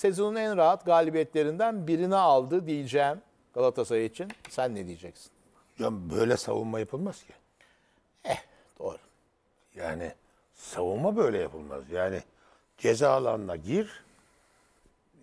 sezonun en rahat galibiyetlerinden birini aldı diyeceğim Galatasaray için. Sen ne diyeceksin? Ya böyle savunma yapılmaz ki. Eh doğru. Yani savunma böyle yapılmaz. Yani ceza alanına gir.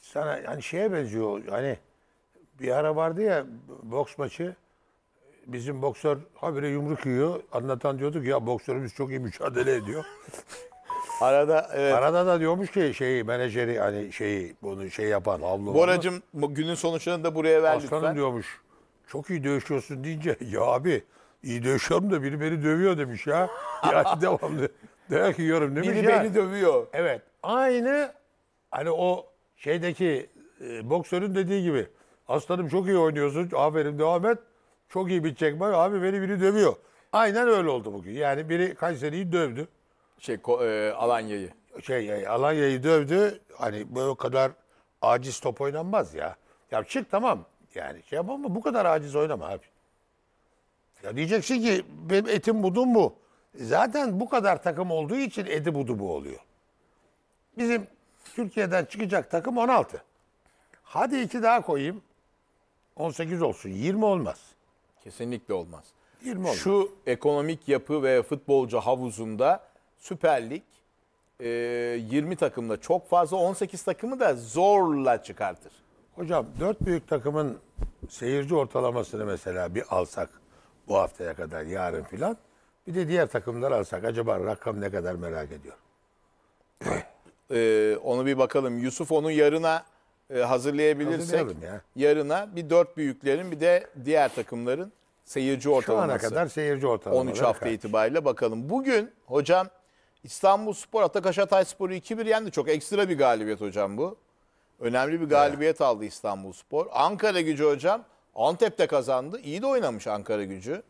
Sana yani şeye benziyor. Hani bir ara vardı ya boks maçı. Bizim boksör habire yumruk yiyor. Anlatan diyorduk ya boksörümüz çok iyi mücadele ediyor. Arada evet. Arada da diyormuş ki şeyi menajeri hani şeyi bunu şey yapan. havlu. Boracım günün sonuçlarını da buraya ver Aslanım lütfen. diyormuş. Çok iyi dövüşüyorsun deyince ya abi iyi dövüşüyorum da biri beni dövüyor demiş ya. yani devamlı dayak yiyorum demiş biri ya. beni dövüyor. Evet. Aynı hani o şeydeki e, boksörün dediği gibi. Aslanım çok iyi oynuyorsun. Aferin devam et. Çok iyi bitecek bak. Abi beni biri dövüyor. Aynen öyle oldu bugün. Yani biri Kayseri'yi dövdü. Şey ko- e, Alanya'yı. Şey yani e, Alanya'yı dövdü. Hani böyle kadar aciz top oynanmaz ya. Ya çık tamam. Yani şey yapma ama bu kadar aciz oynama abi. Ya diyeceksin ki benim etim budum bu. Zaten bu kadar takım olduğu için edi budu bu oluyor. Bizim Türkiye'den çıkacak takım 16. Hadi iki daha koyayım. 18 olsun. 20 olmaz. Kesinlikle olmaz. 20 olmaz. Şu ekonomik yapı ve futbolcu havuzunda Süper Lig e, 20 takımda çok fazla 18 takımı da zorla çıkartır. Hocam dört büyük takımın seyirci ortalamasını mesela bir alsak bu haftaya kadar yarın filan. Bir de diğer takımlar alsak acaba rakam ne kadar merak ediyor? Ee, onu bir bakalım. Yusuf onu yarına e, hazırlayabilirsek ya. yarına bir dört büyüklerin bir de diğer takımların seyirci ortalaması. Şu ana kadar seyirci ortalaması. 13 hafta itibariyle bakalım. Bugün hocam İstanbul Spor Atakaş Hatay Sporu 2-1 yendi. Çok ekstra bir galibiyet hocam bu. Önemli bir galibiyet evet. aldı İstanbul Spor. Ankara gücü hocam Antep'te kazandı. İyi de oynamış Ankara gücü.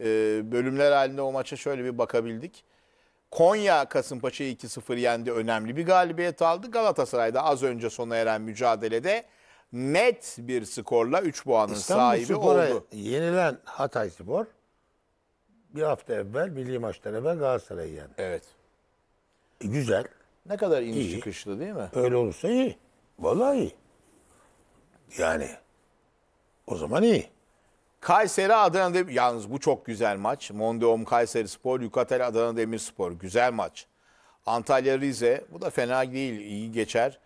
Ee, bölümler halinde o maça şöyle bir bakabildik. Konya Kasımpaşa'yı 2-0 yendi. Önemli bir galibiyet aldı. Galatasaray'da az önce sona eren mücadelede net bir skorla 3 puanın İstanbul sahibi Spor'a Yenilen Hatay Spor bir hafta evvel, milli maçtan evvel Galatasaray'ı yendi. Evet. E, güzel. Ne kadar iniş iyi. çıkışlı değil mi? Öyle olursa iyi. Vallahi iyi. Yani o zaman iyi. Kayseri Adana Demir yalnız bu çok güzel maç. Mondom Kayseri Spor, Yukatel Adana Demir Spor. güzel maç. Antalya Rize bu da fena değil iyi geçer.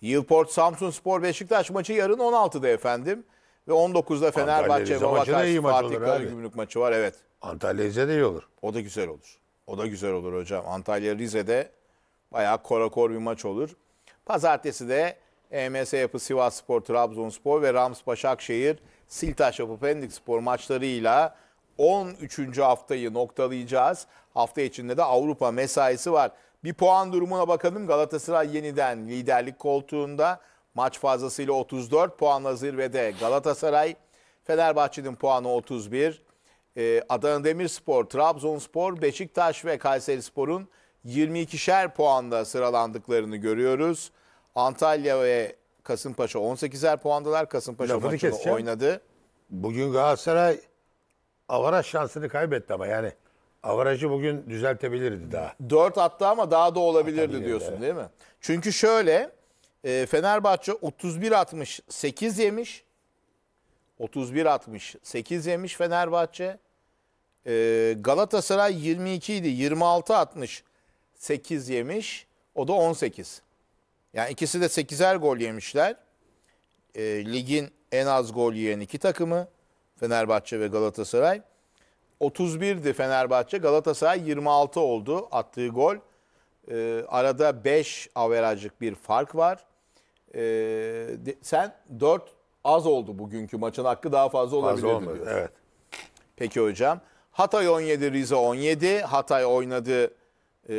Yılport Samsun Spor Beşiktaş maçı yarın 16'da efendim. Ve 19'da Fenerbahçe Babakaş Fatih Karagümrük maçı var evet. Antalya Rize de iyi olur. O da güzel olur. O da güzel olur hocam. Antalya Rize'de bayağı korakor bir maç olur. Pazartesi de EMS Yapı Sivas Spor, Trabzonspor ve Rams Başakşehir, Siltaş Yapı Pendik Spor maçlarıyla 13. haftayı noktalayacağız. Hafta içinde de Avrupa mesaisi var. Bir puan durumuna bakalım. Galatasaray yeniden liderlik koltuğunda. Maç fazlasıyla 34 puanla zirvede Galatasaray. Fenerbahçe'nin puanı 31 e, Adana Demirspor, Trabzonspor, Beşiktaş ve Kayserispor'un 22'şer puanda sıralandıklarını görüyoruz. Antalya ve Kasımpaşa 18'er puandalar. Kasımpaşa Lafını maçını keseceğim. oynadı. Bugün Galatasaray avaraj şansını kaybetti ama yani avarajı bugün düzeltebilirdi daha. 4 attı ama daha da olabilirdi diyorsun değil mi? Çünkü şöyle e, Fenerbahçe 31 atmış 8 yemiş. 31 atmış 8 yemiş Fenerbahçe. E, Galatasaray 22 idi. 26 atmış. 8 yemiş. O da 18. Yani ikisi de 8'er gol yemişler. E, ligin en az gol yiyen iki takımı Fenerbahçe ve Galatasaray. 31'di Fenerbahçe. Galatasaray 26 oldu attığı gol. E, arada 5 averajlık bir fark var. E, de, sen 4 az oldu bugünkü maçın hakkı daha fazla olabilir. Az diyorsun. Evet. Peki hocam. Hatay 17, Rize 17. Hatay oynadı. Ee,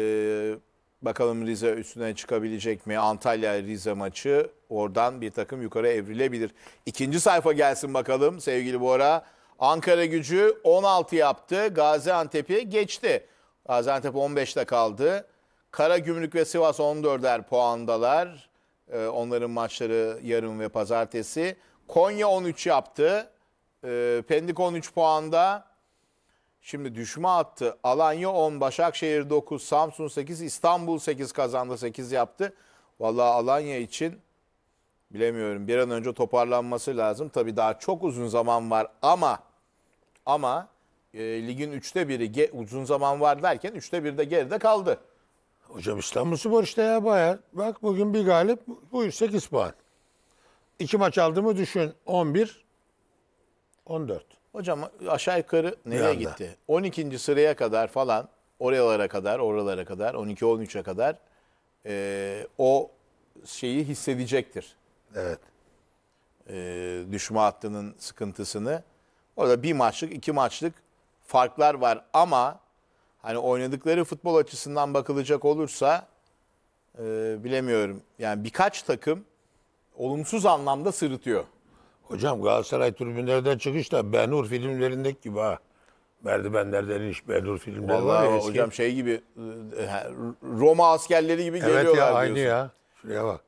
bakalım Rize üstüne çıkabilecek mi? Antalya-Rize maçı. Oradan bir takım yukarı evrilebilir. İkinci sayfa gelsin bakalım sevgili Bora. Ankara gücü 16 yaptı. Gaziantep'i geçti. Gaziantep 15'te kaldı. Kara Gümrük ve Sivas 14'er puandalar. Ee, onların maçları yarın ve pazartesi. Konya 13 yaptı. Ee, Pendik 13 puanda. Şimdi düşme attı. Alanya 10, Başakşehir 9, Samsun 8, İstanbul 8 kazandı 8 yaptı. Vallahi Alanya için bilemiyorum bir an önce toparlanması lazım. Tabii daha çok uzun zaman var ama ama e, ligin üçte biri ge, uzun zaman var derken üçte bir de geride kaldı. Hocam İstanbul Spor işte ya bayağı. Bak bugün bir galip bu 8 puan. İki maç aldığımı düşün 11, 14. Hocam aşağı yukarı nereye gitti? 12. sıraya kadar falan oralara kadar oralara kadar 12-13'e kadar e, o şeyi hissedecektir. Evet. E, düşme hattının sıkıntısını. Orada bir maçlık iki maçlık farklar var ama hani oynadıkları futbol açısından bakılacak olursa e, bilemiyorum. Yani birkaç takım olumsuz anlamda sırıtıyor. Hocam Galatasaray tribünlerden çıkış da Benur filmlerindeki gibi ha. Merdivenlerden iniş Benur filmleri Vallahi var ya eski. hocam şey gibi e, Roma askerleri gibi evet geliyorlar ya, aynı diyorsun. ya. Şuraya bak.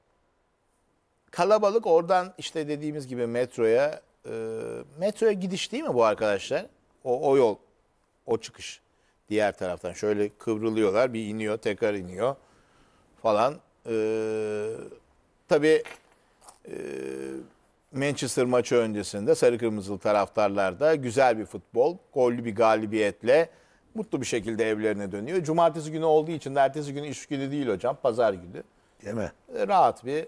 Kalabalık oradan işte dediğimiz gibi metroya e, metroya gidiş değil mi bu arkadaşlar? O, o yol, o çıkış. Diğer taraftan şöyle kıvrılıyorlar, bir iniyor, tekrar iniyor falan. E, tabii e, Manchester maçı öncesinde sarı kırmızılı taraftarlar da güzel bir futbol, gollü bir galibiyetle mutlu bir şekilde evlerine dönüyor. Cumartesi günü olduğu için de ertesi günü iş günü değil hocam, pazar günü. Değil mi? E, rahat bir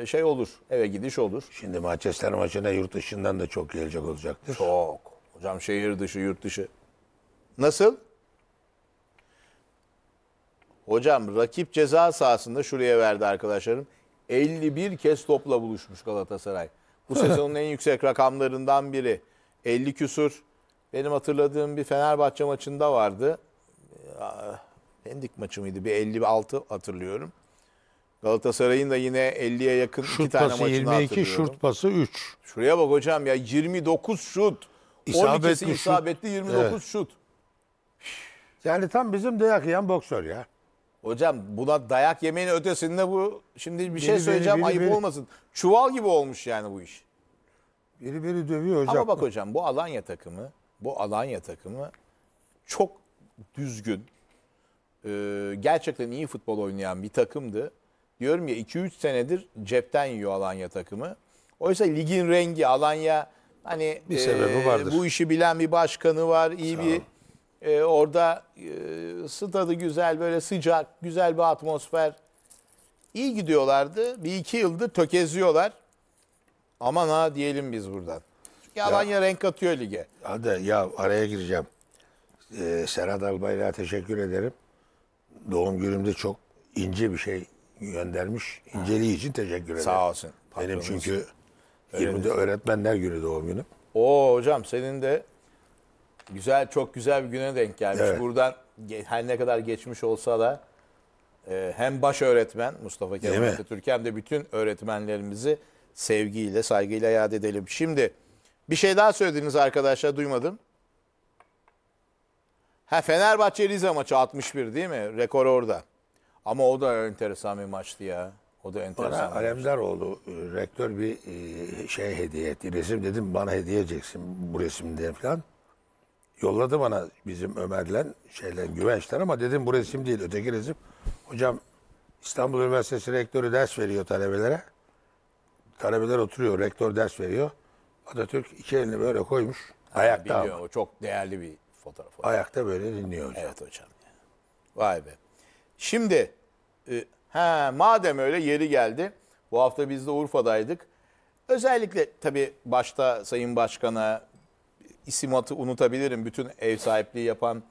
e, şey olur, eve gidiş olur. Şimdi Manchester maçına yurt dışından da çok gelecek olacaktır. Çok. Hocam şehir dışı, yurt dışı. Nasıl? Hocam rakip ceza sahasında şuraya verdi arkadaşlarım. 51 kez topla buluşmuş Galatasaray. Bu sezonun en yüksek rakamlarından biri. 50 küsur. Benim hatırladığım bir Fenerbahçe maçında vardı. Pendik maçı mıydı? Bir 56 hatırlıyorum. Galatasaray'ın da yine 50'ye yakın şut iki tane pası maçını 22, hatırlıyorum. şut pası 3. Şuraya bak hocam ya 29 şut. İsabetli 12'si isabetli 29 evet. şut. Yani tam bizim dayak yiyen boksör ya. Hocam buna dayak yemeğin ötesinde bu şimdi bir şey Biri söyleyeceğim biri ayıp beni- olmasın. Çuval gibi olmuş yani bu iş. Biri biri dövüyor hocam. Ama bak hocam bu Alanya takımı, bu Alanya takımı çok düzgün, e, gerçekten iyi futbol oynayan bir takımdı. Diyorum ya 2-3 senedir cepten yiyor Alanya takımı. Oysa ligin rengi Alanya hani Bir sebebi e, vardır. bu işi bilen bir başkanı var, iyi bir e, orada e, stadı güzel, böyle sıcak, güzel bir atmosfer. İyi gidiyorlardı. Bir iki yıldır tökezliyorlar. Aman ha diyelim biz buradan. Çünkü Alanya renk atıyor lige. Hadi ya araya gireceğim. Ee, Serhat Albayrak'a teşekkür ederim. Doğum günümde çok ince bir şey göndermiş. İnceliği için teşekkür ederim. Sağ olsun. Benim çünkü Öyle 20'de öğretmenler günü doğum günüm. Oo hocam senin de Güzel, çok güzel bir güne denk gelmiş. Evet. Buradan her ne kadar geçmiş olsa da e, hem baş öğretmen Mustafa Kemal Atatürk hem de bütün öğretmenlerimizi sevgiyle, saygıyla yad edelim. Şimdi bir şey daha söylediniz arkadaşlar duymadım. Ha Fenerbahçe Rize maçı 61 değil mi? Rekor orada. Ama o da enteresan bir maçtı ya. O da enteresan. Bana Alemdaroğlu e, rektör bir e, şey hediye etti. Resim dedim bana hediye edeceksin bu resimde falan yolladı bana bizim Ömer'le şeyle güvençler ama dedim bu resim değil öteki resim. Hocam İstanbul Üniversitesi rektörü ders veriyor talebelere. Talebeler oturuyor, rektör ders veriyor. Atatürk iki elini böyle koymuş. Ha, ayakta biliyor, o çok değerli bir fotoğraf. Hocam. Ayakta böyle dinliyor hocam. Evet hocam. Vay be. Şimdi e, he, madem öyle yeri geldi. Bu hafta biz de Urfa'daydık. Özellikle tabii başta Sayın Başkan'a, isim atı unutabilirim. Bütün ev sahipliği yapan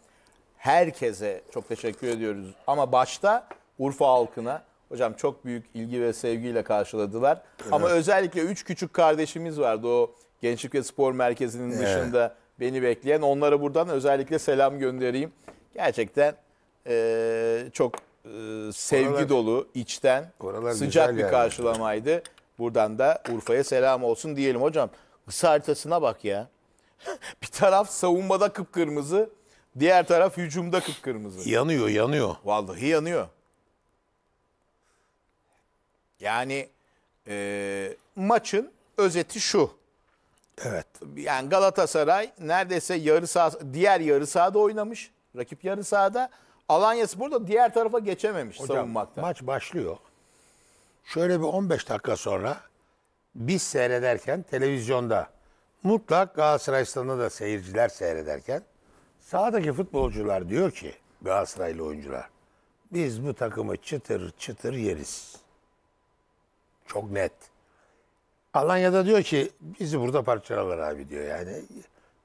herkese çok teşekkür ediyoruz. Ama başta Urfa halkına hocam çok büyük ilgi ve sevgiyle karşıladılar. Evet. Ama özellikle üç küçük kardeşimiz vardı o Gençlik ve Spor Merkezi'nin evet. dışında beni bekleyen. Onlara buradan özellikle selam göndereyim. Gerçekten e, çok e, sevgi oralar, dolu, içten, sıcak bir yani. karşılamaydı. Buradan da Urfa'ya selam olsun diyelim hocam. Kısa haritasına bak ya. bir taraf savunmada kıpkırmızı, diğer taraf hücumda kıpkırmızı. Yanıyor, yanıyor. Vallahi yanıyor. Yani e, maçın özeti şu. Evet. Yani Galatasaray neredeyse yarı saha, diğer yarı sahada oynamış. Rakip yarı sahada. Alanya Spor da diğer tarafa geçememiş Hocam, savunmakta. maç başlıyor. Şöyle bir 15 dakika sonra biz seyrederken televizyonda mutlak Galatasaray stadında da seyirciler seyrederken sağdaki futbolcular diyor ki Galatasaraylı oyuncular biz bu takımı çıtır çıtır yeriz. Çok net. Alanya'da diyor ki bizi burada parçalar abi diyor yani.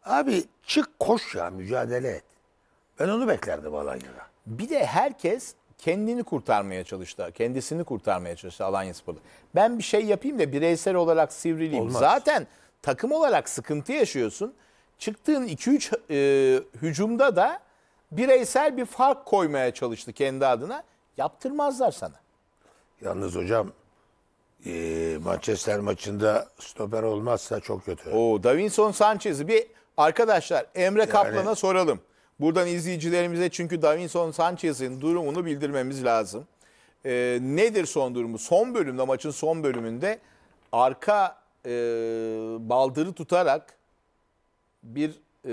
Abi çık koş ya mücadele et. Ben onu beklerdim Alanya'da. Bir de herkes kendini kurtarmaya çalıştı. Kendisini kurtarmaya çalıştı Alanya Spor'da. Ben bir şey yapayım da bireysel olarak sivrileyim. Olmaz. Zaten takım olarak sıkıntı yaşıyorsun. Çıktığın 2-3 e, hücumda da bireysel bir fark koymaya çalıştı kendi adına. Yaptırmazlar sana. Yalnız hocam e, Manchester maçında stoper olmazsa çok kötü. O Davinson Sanchez'i bir arkadaşlar Emre yani... Kaplan'a soralım. Buradan izleyicilerimize çünkü Davinson Sanchez'in durumunu bildirmemiz lazım. E, nedir son durumu? Son bölümde maçın son bölümünde arka e, baldırı tutarak bir e,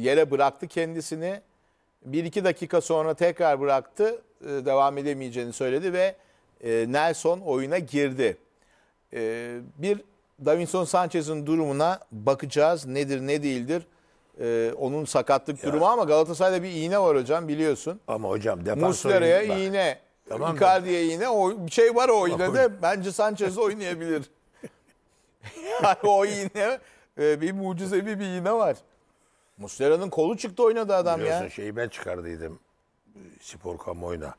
yere bıraktı kendisini. Bir iki dakika sonra tekrar bıraktı. E, devam edemeyeceğini söyledi ve e, Nelson oyuna girdi. E, bir Davinson Sanchez'in durumuna bakacağız. Nedir ne değildir. E, onun sakatlık ya. durumu ama Galatasaray'da bir iğne var hocam biliyorsun. Ama hocam defans Muslera'ya iğne. Tamam Icardi'ye iğne. O, bir şey var o oyunda da. Bence Sanchez oynayabilir. yani o iğne e, bir mucizevi bir iğne var. Muslera'nın kolu çıktı oynadı adam Biliyorsun ya. şeyi ben çıkardıydım e, spor kamuoyuna.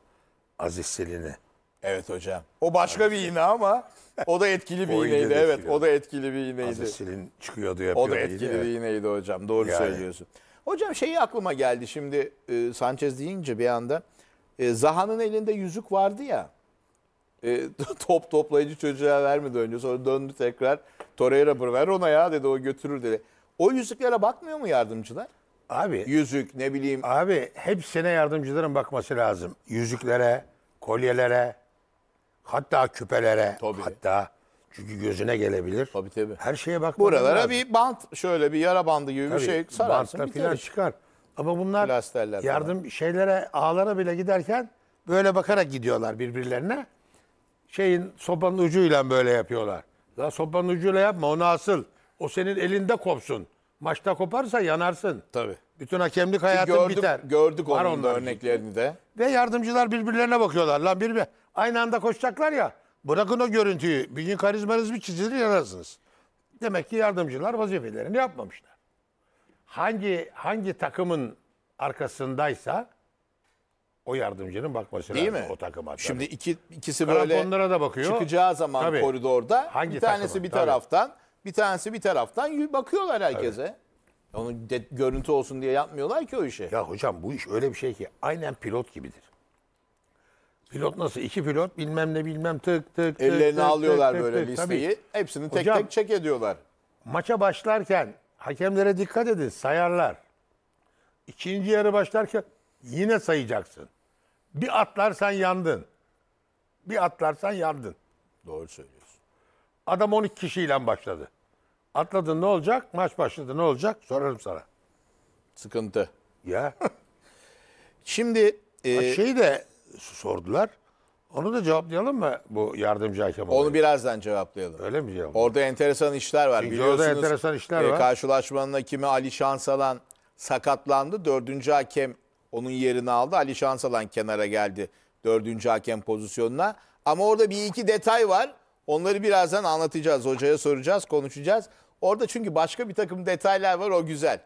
Aziz Selin'i. Evet hocam. O başka bir iğne ama o da etkili bir O iğneydi. Evet etkili. o da etkili bir iğneydi. Aziz Selin çıkıyordu yapıyordu. O da etkili bir iğneydi hocam. Doğru Yani. söylüyorsun. Hocam şeyi aklıma geldi şimdi e, Sanchez deyince bir anda. Zaha'nın elinde yüzük vardı ya e, top toplayıcı çocuğa vermedi önce. Sonra döndü tekrar. Torreira bunu ver ona ya dedi o götürür dedi. O yüzüklere bakmıyor mu yardımcılar? Abi yüzük ne bileyim. Abi hepsine yardımcıların bakması lazım. Yüzüklere, kolyelere, hatta küpelere, tabii. hatta çünkü gözüne gelebilir. Tabii tabii. Her şeye bak. Buralara lazım. bir bant şöyle bir yara bandı gibi tabii, bir şey sararsın. Bantta falan çıkar. Ama bunlar Plasterler yardım falan. şeylere ağlara bile giderken böyle bakarak gidiyorlar birbirlerine şeyin sopanın ucuyla böyle yapıyorlar. La sopanın ucuyla yapma onu asıl. O senin elinde kopsun. Maçta koparsa yanarsın. Tabii. Bütün hakemlik hayatın gördük, biter. Gördük Var onun da örneklerini de. Ve yardımcılar birbirlerine bakıyorlar. Lan bir aynı anda koşacaklar ya. Bırakın o görüntüyü. Bir gün karizmanız bir çizilir yanarsınız. Demek ki yardımcılar vazifelerini yapmamışlar. Hangi hangi takımın arkasındaysa o yardımcının bakması Değil lazım mi? o takıma. tabii. Şimdi iki, ikisi böyle Kramponlara da bakıyor. çıkacağı zaman Tabii. koridorda Hangi bir tanesi takıma? bir Tabii. taraftan, bir tanesi bir taraftan bakıyorlar herkese. Onu de- görüntü olsun diye yapmıyorlar ki o işi. Ya hocam bu iş öyle bir şey ki aynen pilot gibidir. Pilot nasıl? İki pilot bilmem ne bilmem tık tık tık. Ellerini alıyorlar tık, böyle tık, tık. Tabii. Hepsini tek Hocam- tek çek ediyorlar. Maça başlarken hakemlere dikkat edin sayarlar. İkinci yarı başlarken Yine sayacaksın. Bir atlarsan yandın. Bir atlarsan yandın. Doğru söylüyorsun. Adam 12 kişiyle başladı. Atladın ne olacak? Maç başladı ne olacak? Sorarım sana. Sıkıntı. Ya. Şimdi e... şey de sordular. Onu da cevaplayalım mı bu yardımcı hakem olayı? Onu birazdan cevaplayalım. Öyle mi cevaplayalım? Orada enteresan işler var. Çünkü Biliyorsunuz, orada enteresan işler e, var. Karşılaşmanın hakimi Ali Şansalan sakatlandı. Dördüncü hakem onun yerini aldı. Ali Şansalan kenara geldi dördüncü hakem pozisyonuna. Ama orada bir iki detay var. Onları birazdan anlatacağız. Hocaya soracağız, konuşacağız. Orada çünkü başka bir takım detaylar var. O güzel.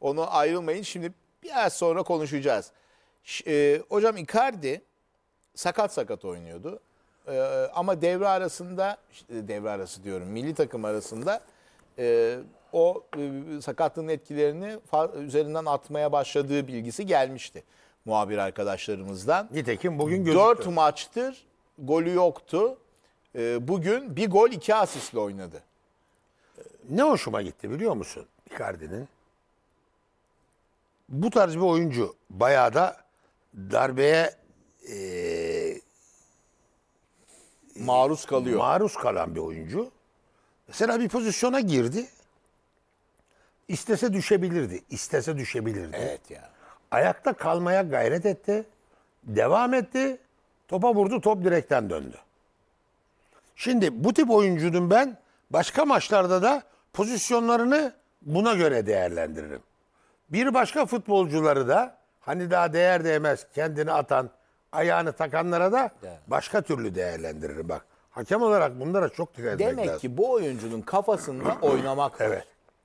Onu ayrılmayın. Şimdi biraz sonra konuşacağız. E, hocam Icardi sakat sakat oynuyordu. E, ama devre arasında, devre arası diyorum, milli takım arasında e, o e, sakatlığın etkilerini üzerinden atmaya başladığı bilgisi gelmişti muhabir arkadaşlarımızdan. Nitekim bugün gözüktü. 4 maçtır golü yoktu. E, bugün bir gol iki asistle oynadı. E, ne hoşuma gitti biliyor musun Icardi'nin? Bu tarz bir oyuncu bayağı da darbeye e, maruz kalıyor. Maruz kalan bir oyuncu. Mesela bir pozisyona girdi. İstese düşebilirdi. İstese düşebilirdi. Evet ya. Ayakta kalmaya gayret etti. Devam etti. Topa vurdu. Top direkten döndü. Şimdi bu tip oyuncunun ben başka maçlarda da pozisyonlarını buna göre değerlendiririm. Bir başka futbolcuları da hani daha değer değmez kendini atan, ayağını takanlara da başka türlü değerlendiririm bak. Hakem olarak bunlara çok dikkat etmek lazım. Demek ki bu oyuncunun kafasında oynamak var. Evet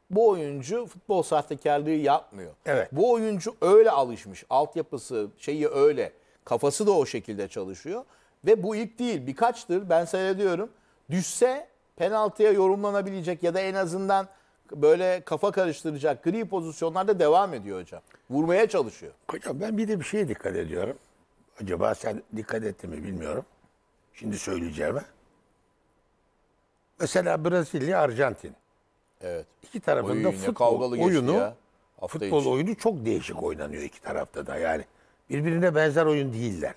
bu oyuncu futbol sahtekarlığı yapmıyor. Evet. Bu oyuncu öyle alışmış. Altyapısı şeyi öyle. Kafası da o şekilde çalışıyor. Ve bu ilk değil birkaçtır ben seyrediyorum. Düşse penaltıya yorumlanabilecek ya da en azından böyle kafa karıştıracak gri pozisyonlarda devam ediyor hocam. Vurmaya çalışıyor. Hocam ben bir de bir şeye dikkat ediyorum. Acaba sen dikkat ettin mi bilmiyorum. Şimdi söyleyeceğim. Mesela Brezilya, Arjantin. Evet. İki tarafında Oyun, futbol oyunu, ya, futbol için. oyunu çok değişik oynanıyor iki tarafta da yani. Birbirine benzer oyun değiller.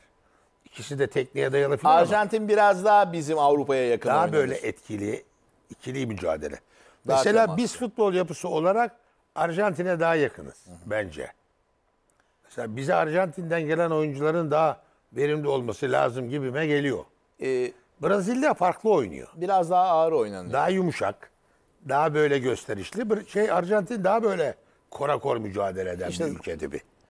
İkisi de tekniğe dayalı falan Arjantin ama. biraz daha bizim Avrupa'ya yakın Daha oynadır. böyle etkili, ikili mücadele. Daha Mesela temaslı. biz futbol yapısı olarak Arjantin'e daha yakınız Hı-hı. bence. Mesela bize Arjantin'den gelen oyuncuların daha verimli olması lazım gibime geliyor. Ee, Brezilya farklı oynuyor. Biraz daha ağır oynanıyor. Daha yumuşak daha böyle gösterişli. Şey Arjantin daha böyle korakor mücadele eden işte, bir ülke gibi.